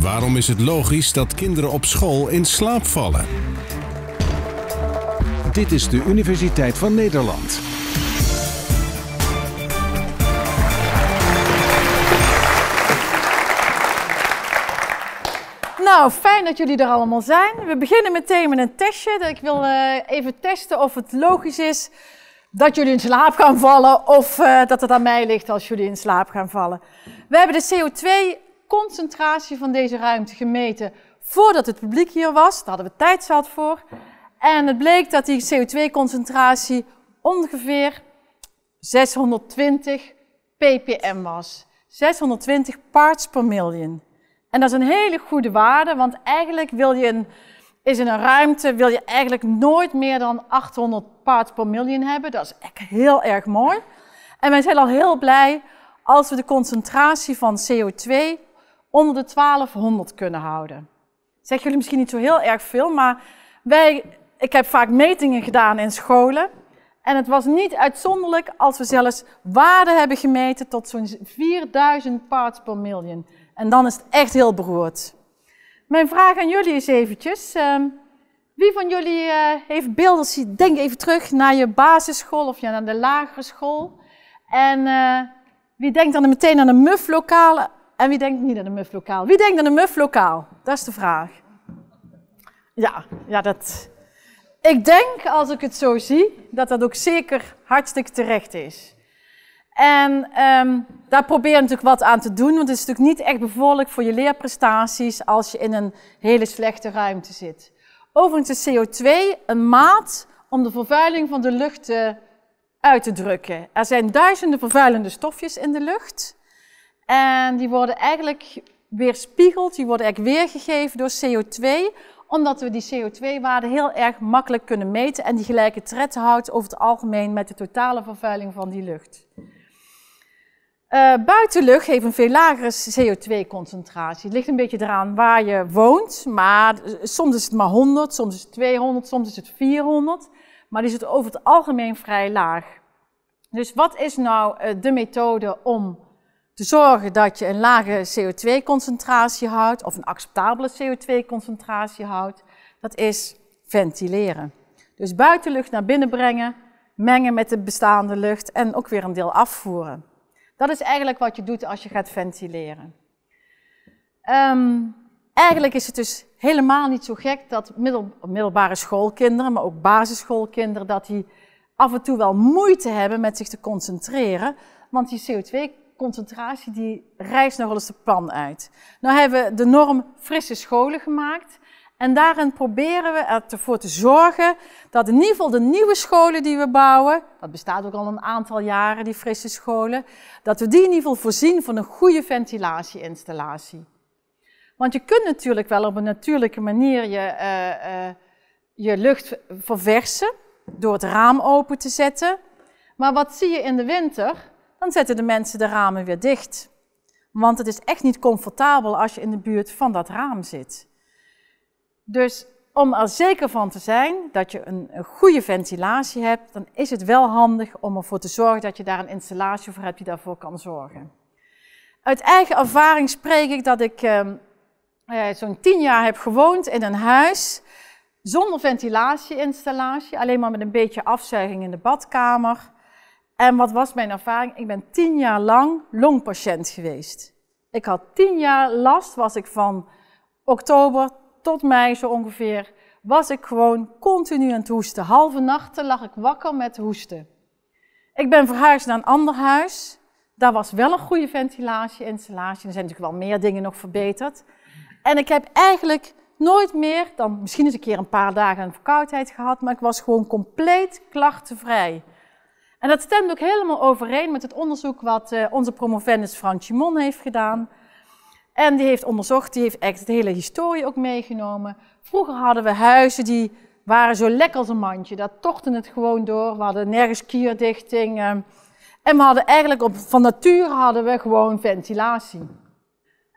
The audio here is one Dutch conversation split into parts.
Waarom is het logisch dat kinderen op school in slaap vallen? Dit is de Universiteit van Nederland. Nou, fijn dat jullie er allemaal zijn. We beginnen meteen met een testje. Ik wil eh, even testen of het logisch is dat jullie in slaap gaan vallen of eh, dat het aan mij ligt als jullie in slaap gaan vallen. We hebben de CO2-concentratie van deze ruimte gemeten voordat het publiek hier was. Daar hadden we tijd zat voor. En het bleek dat die CO2-concentratie ongeveer 620 ppm was. 620 parts per million. En dat is een hele goede waarde, want eigenlijk wil je een is in een ruimte wil je eigenlijk nooit meer dan 800 parts per million hebben. Dat is echt heel erg mooi. En wij zijn al heel blij als we de concentratie van CO2 onder de 1200 kunnen houden. Zeggen jullie misschien niet zo heel erg veel, maar wij, ik heb vaak metingen gedaan in scholen. En het was niet uitzonderlijk als we zelfs waarden hebben gemeten tot zo'n 4000 parts per million. En dan is het echt heel beroerd. Mijn vraag aan jullie is eventjes. Ehm, wie van jullie uh, heeft beelden? Denk even terug naar je basisschool of ja, naar de lagere school. En eh, wie denkt dan meteen aan een mufflokaal? en wie denkt niet aan een mufflokaal? Wie denkt aan een mufflokaal? Dat is de vraag. Ja, ja, dat. Ik denk, als ik het zo zie, dat dat ook zeker hartstikke terecht is. En um, daar probeer je natuurlijk wat aan te doen, want het is natuurlijk niet echt bevorderlijk voor je leerprestaties als je in een hele slechte ruimte zit. Overigens is CO2 een maat om de vervuiling van de lucht eh, uit te drukken. Er zijn duizenden vervuilende stofjes in de lucht en die worden eigenlijk weerspiegeld, die worden eigenlijk weergegeven door CO2, omdat we die CO2-waarde heel erg makkelijk kunnen meten en die gelijke tred houdt over het algemeen met de totale vervuiling van die lucht. Eh, buitenlucht heeft een veel lagere CO2-concentratie. Het ligt een beetje eraan waar je woont, maar soms is het maar 100, soms is het 200, soms is het 400. Maar die zit over het algemeen vrij laag. Dus wat is nou eh, de methode om te zorgen dat je een lage CO2-concentratie houdt, of een acceptabele CO2-concentratie houdt? Dat is ventileren. Dus buitenlucht naar binnen brengen, mengen met de bestaande lucht en ook weer een deel afvoeren. Dat is eigenlijk wat je doet als je gaat ventileren. Ehm, eigenlijk is het dus helemaal niet zo gek dat middelbare schoolkinderen, maar ook basisschoolkinderen, dat die af en toe wel moeite hebben met zich te concentreren. Want die CO2-concentratie die reist nogal eens de pan uit. Nou hebben we de norm frisse scholen gemaakt. En daarin proberen we ervoor te zorgen dat in ieder geval de nieuwe scholen die we bouwen, dat bestaat ook al een aantal jaren, die frisse scholen, dat we die in ieder geval voorzien van een goede ventilatieinstallatie. Want je kunt natuurlijk wel op een natuurlijke manier je, eh, eh, je lucht verversen door het raam open te zetten. Maar wat zie je in de winter? Dan zetten de mensen de ramen weer dicht. Want het is echt niet comfortabel als je in de buurt van dat raam zit. Dus om er zeker van te zijn dat je een, goede ventilatie hebt, dan is het wel handig om ervoor te zorgen dat je daar een installatie voor hebt die daarvoor kan zorgen. Uit eigen ervaring spreek ik dat ik ehm, eh, zo'n tien jaar heb gewoond in een huis zonder ventilatieinstallatie, alleen maar met een beetje afzuiging in de badkamer. En wat was mijn ervaring? Ik ben tien jaar lang longpatiënt geweest. Ik had tien jaar last, was ik van oktober tot mij zo ongeveer, was ik gewoon continu aan het hoesten. Halve nachten lag ik wakker met hoesten. Ik ben verhuisd naar een ander huis. Daar was wel een goede ventilatie, installatie. Er zijn natuurlijk wel meer dingen nog verbeterd. En ik heb eigenlijk nooit meer dan misschien eens een keer een paar dagen een verkoudheid gehad, maar ik was gewoon compleet klachtenvrij. En dat stemt ook helemaal overeen met het onderzoek wat eh, onze promovendus Frans Simon heeft gedaan. En die heeft onderzocht, die heeft echt de hele historie ook meegenomen. Vroeger hadden we huizen die waren zo lekker als een mandje. Daar tochten het gewoon door. We hadden nergens kierdichting. Ehm. En we hadden eigenlijk op, van natuur hadden we gewoon ventilatie.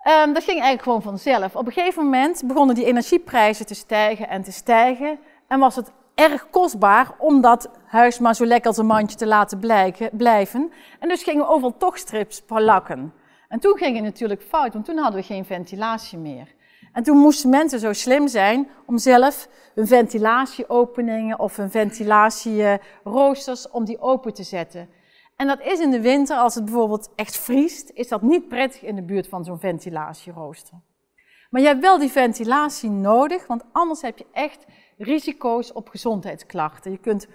Ehm, dat ging eigenlijk gewoon vanzelf. Op een gegeven moment begonnen die energieprijzen te stijgen en te stijgen. En was het erg kostbaar om dat huis maar zo lekker als een mandje te laten blijven. En dus gingen we overal tochtstrips plakken. En toen ging het natuurlijk fout, want toen hadden we geen ventilatie meer. En toen moesten mensen zo slim zijn om zelf hun ventilatieopeningen of hun ventilatieroosters om die open te zetten. En dat is in de winter, als het bijvoorbeeld echt vriest, is dat niet prettig in de buurt van zo'n ventilatierooster. Maar je hebt wel die ventilatie nodig, want anders heb je echt risico's op gezondheidsklachten. Je kunt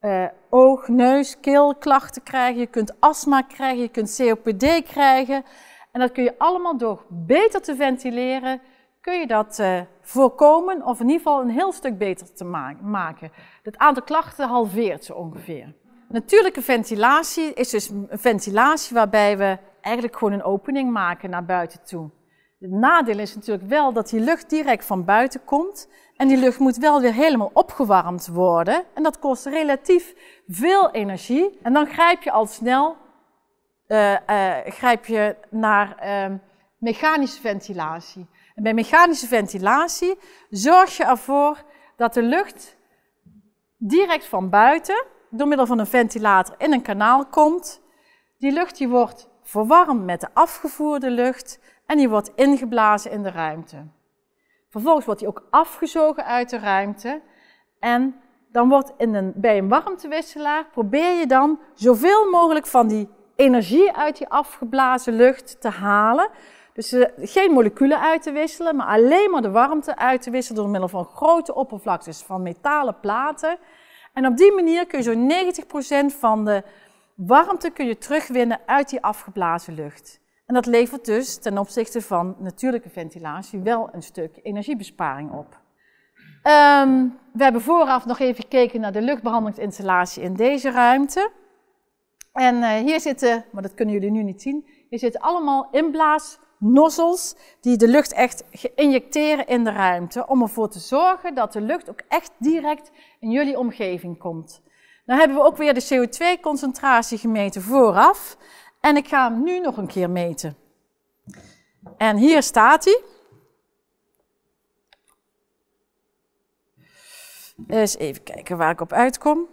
uh, oog, neus, keelklachten krijgen. Je kunt astma krijgen, je kunt COPD krijgen. En dat kun je allemaal door beter te ventileren, kun je dat uh, voorkomen of in ieder geval een heel stuk beter te maken. Het aantal klachten halveert zo ongeveer. Natuurlijke ventilatie is dus een ventilatie waarbij we eigenlijk gewoon een opening maken naar buiten toe. Het nadeel is natuurlijk wel dat die lucht direct van buiten komt. En die lucht moet wel weer helemaal opgewarmd worden. En dat kost relatief veel energie. En dan grijp je al snel eh, eh, grijp je naar ehm, mechanische ventilatie. En bij mechanische ventilatie zorg je ervoor dat de lucht direct van buiten, door middel van een ventilator, in een kanaal komt. Die lucht die wordt verwarmd met de afgevoerde lucht en die wordt ingeblazen in de ruimte. Vervolgens wordt die ook afgezogen uit de ruimte en dan wordt in een, bij een warmtewisselaar probeer je dan zoveel mogelijk van die energie uit die afgeblazen lucht te halen. Dus eh, geen moleculen uit te wisselen, maar alleen maar de warmte uit te wisselen door middel van grote oppervlaktes van metalen platen. En op die manier kun je zo'n 90% van de warmte kun je terugwinnen uit die afgeblazen lucht. En dat levert dus ten opzichte van natuurlijke ventilatie wel een stuk energiebesparing op. Ehm, we hebben vooraf nog even gekeken naar de luchtbehandelingsinstallatie in deze ruimte. En eh, hier zitten, maar dat kunnen jullie nu niet zien, hier zitten allemaal inblaasnozzels die de lucht echt injecteren in de ruimte. Om ervoor te zorgen dat de lucht ook echt direct in jullie omgeving komt. Dan nou hebben we ook weer de CO2-concentratie gemeten vooraf. En ik ga hem nu nog een keer meten. En hier staat hij. Dus even kijken waar ik op uitkom.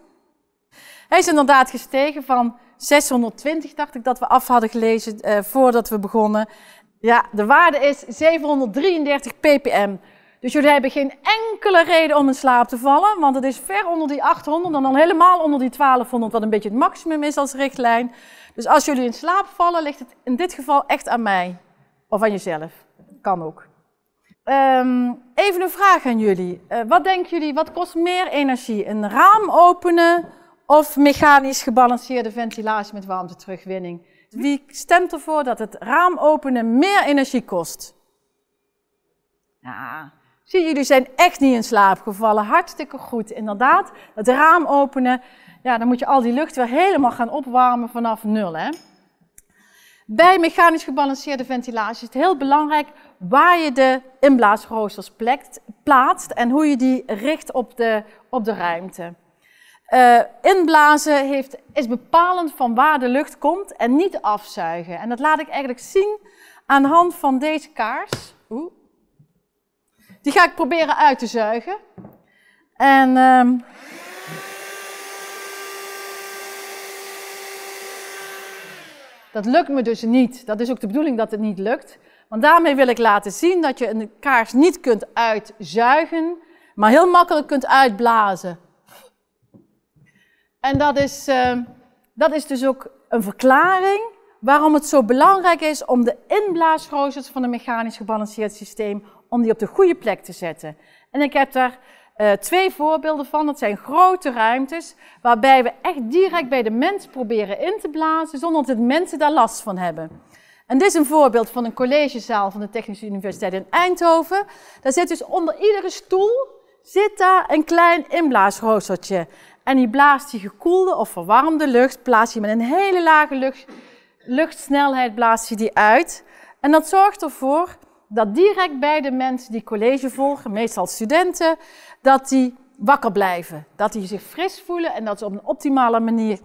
Hij is inderdaad gestegen van 620, dacht ik dat we af hadden gelezen eh, voordat we begonnen. Ja, de waarde is 733 ppm. Dus jullie hebben geen enkele reden om in slaap te vallen, want het is ver onder die 800 en dan helemaal onder die 1200, wat een beetje het maximum is als richtlijn. Dus als jullie in slaap vallen, ligt het in dit geval echt aan mij of aan jezelf. Kan ook. Ehm, even een vraag aan jullie. Eh, wat denken jullie, wat kost meer energie? Een raam openen of mechanisch gebalanceerde ventilatie met warmte terugwinning? Wie stemt ervoor dat het raam openen meer energie kost? Ja, Zie, jullie zijn echt niet in slaap gevallen. Hartstikke goed, inderdaad. Het raam openen. Ja, dan moet je al die lucht weer helemaal gaan opwarmen vanaf nul, hè. Bij mechanisch gebalanceerde ventilatie is het heel belangrijk waar je de inblaasroosters plaatst en hoe je die richt op de, op de ruimte. Eh, inblazen heeft, is bepalend van waar de lucht komt en niet afzuigen. En dat laat ik eigenlijk zien aan de hand van deze kaars. Oeh. Die ga ik proberen uit te zuigen. En... Ehm, dat lukt me dus niet. Dat is ook de bedoeling dat het niet lukt. Want daarmee wil ik laten zien dat je een kaars niet kunt uitzuigen, maar heel makkelijk kunt uitblazen. En dat is, ehm, dat is dus ook een verklaring waarom het zo belangrijk is om de inblaasroosters van een mechanisch gebalanceerd systeem om die op de goede plek te zetten. En ik heb daar eh, twee voorbeelden van. Dat zijn grote ruimtes waarbij we echt direct bij de mens proberen in te blazen zonder dat de mensen daar last van hebben. En dit is een voorbeeld van een collegezaal van de Technische Universiteit in Eindhoven. Daar zit dus onder iedere stoel zit daar een klein inblaasroostertje. En die blaast die gekoelde of verwarmde lucht, blaast je met een hele lage lucht, luchtsnelheid blaast die uit. En dat zorgt ervoor dat direct bij de mensen die college volgen, meestal studenten, dat die wakker blijven. Dat die zich fris voelen en dat ze op een optimale manier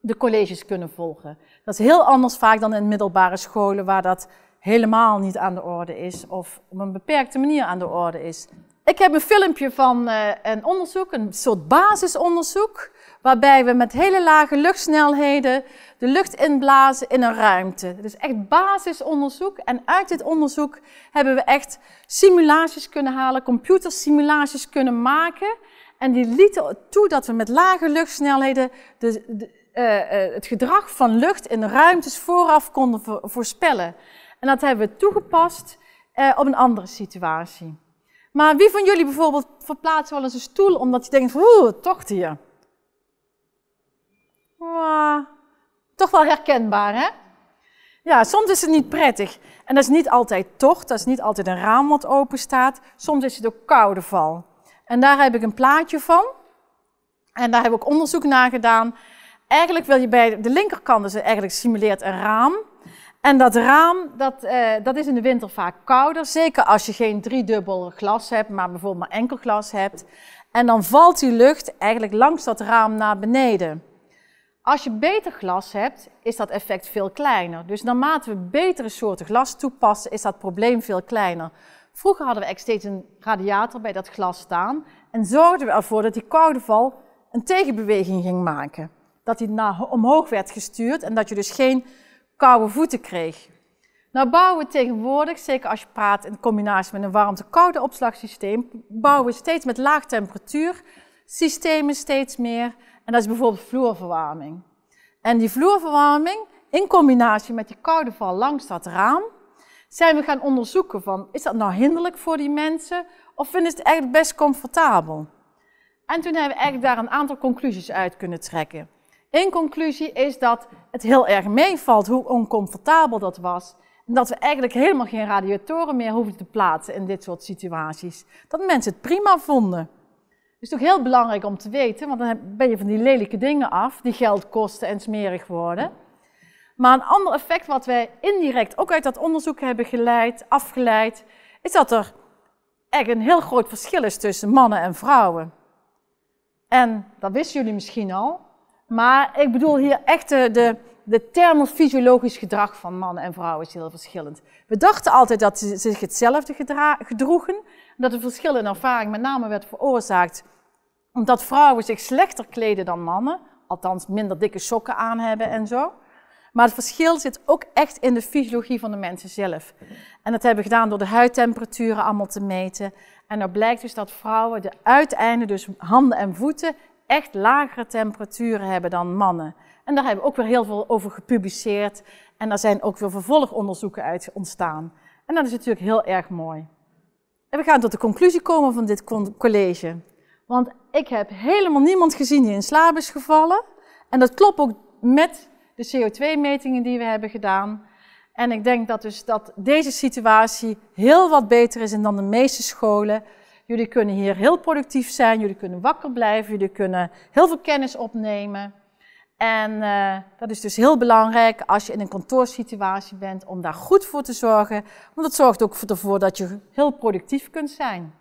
de colleges kunnen volgen. Dat is heel anders vaak dan in middelbare scholen waar dat helemaal niet aan de orde is of op een beperkte manier aan de orde is. Ik heb een filmpje van eh, een onderzoek, een soort basisonderzoek, waarbij we met hele lage luchtsnelheden de lucht inblazen in een ruimte. is echt basisonderzoek. En uit dit onderzoek hebben we echt simulaties kunnen halen, computersimulaties kunnen maken. En die lieten toe dat we met lage luchtsnelheden de, eh, eh, het gedrag van lucht in ruimtes vooraf konden voorspellen. En dat hebben we toegepast eh, op een andere situatie. Maar wie van jullie bijvoorbeeld verplaatst wel eens een stoel omdat je denkt oeh, tocht hier. Toch wel herkenbaar, hè? Ja, soms is het niet prettig. En dat is niet altijd tocht, dat is niet altijd een raam wat open staat. Soms is het ook koude val. En daar heb ik een plaatje van. En daar heb ik onderzoek naar gedaan. Eigenlijk wil je bij de linkerkant, dus eigenlijk simuleert een raam. En dat raam, dat, eh, dat is in de winter vaak kouder. Zeker als je geen driedubbel glas hebt, maar bijvoorbeeld maar enkel glas hebt. En dan valt die lucht eigenlijk langs dat raam naar beneden. Als je beter glas hebt, is dat effect veel kleiner. Dus naarmate we betere soorten glas toepassen, is dat probleem veel kleiner. Vroeger hadden we echt steeds een radiator bij dat glas staan en zorgden we ervoor dat die koude val een tegenbeweging ging maken. Dat die naar omhoog werd gestuurd en dat je dus geen koude voeten kreeg. Nou bouwen we tegenwoordig, zeker als je praat in combinatie met een warmte-koude opslagsysteem, bouwen we steeds met laag temperatuur systemen steeds meer en dat is bijvoorbeeld vloerverwarming. En die vloerverwarming, in combinatie met die koude val langs dat raam, zijn we gaan onderzoeken van, is dat nou hinderlijk voor die mensen of vinden ze het echt best comfortabel? En toen hebben we eigenlijk daar een aantal conclusies uit kunnen trekken. Eén conclusie is dat het heel erg meevalt hoe oncomfortabel dat was. En dat we eigenlijk helemaal geen radiatoren meer hoefden te plaatsen in dit soort situaties. Dat mensen het prima vonden is toch heel belangrijk om te weten, want dan ben je van die lelijke dingen af, die geld kosten en smerig worden. Maar een ander effect wat wij indirect ook uit dat onderzoek hebben geleid, afgeleid, is dat er echt een heel groot verschil is tussen mannen en vrouwen. En dat wisten jullie misschien al, maar ik bedoel hier echt de, de, de thermofysiologisch gedrag van mannen en vrouwen is heel verschillend. We dachten altijd dat ze zich hetzelfde gedroegen, dat de verschil in ervaring met name werd veroorzaakt omdat vrouwen zich slechter kleden dan mannen, althans minder dikke sokken aan hebben en zo. Maar het verschil zit ook echt in de fysiologie van de mensen zelf. En dat hebben we gedaan door de huidtemperaturen allemaal te meten. En dan nou blijkt dus dat vrouwen de uiteinden, dus handen en voeten, echt lagere temperaturen hebben dan mannen. En daar hebben we ook weer heel veel over gepubliceerd. En daar zijn ook weer vervolgonderzoeken uit ontstaan. En dat is natuurlijk heel erg mooi. En we gaan tot de conclusie komen van dit college. Want ik heb helemaal niemand gezien die in slaap is gevallen. En dat klopt ook met de CO2-metingen die we hebben gedaan. En ik denk dat, dus dat deze situatie heel wat beter is dan de meeste scholen. Jullie kunnen hier heel productief zijn, jullie kunnen wakker blijven, jullie kunnen heel veel kennis opnemen. En eh, dat is dus heel belangrijk als je in een kantoorsituatie bent, om daar goed voor te zorgen. Want dat zorgt ook ervoor dat je heel productief kunt zijn.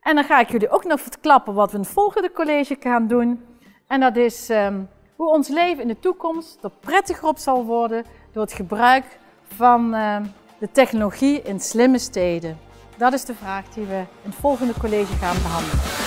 En dan ga ik jullie ook nog verklappen wat we in het volgende college gaan doen. En dat is ehm, hoe ons leven in de toekomst er prettiger op zal worden door het gebruik van ehm, de technologie in slimme steden. Dat is de vraag die we in het volgende college gaan behandelen.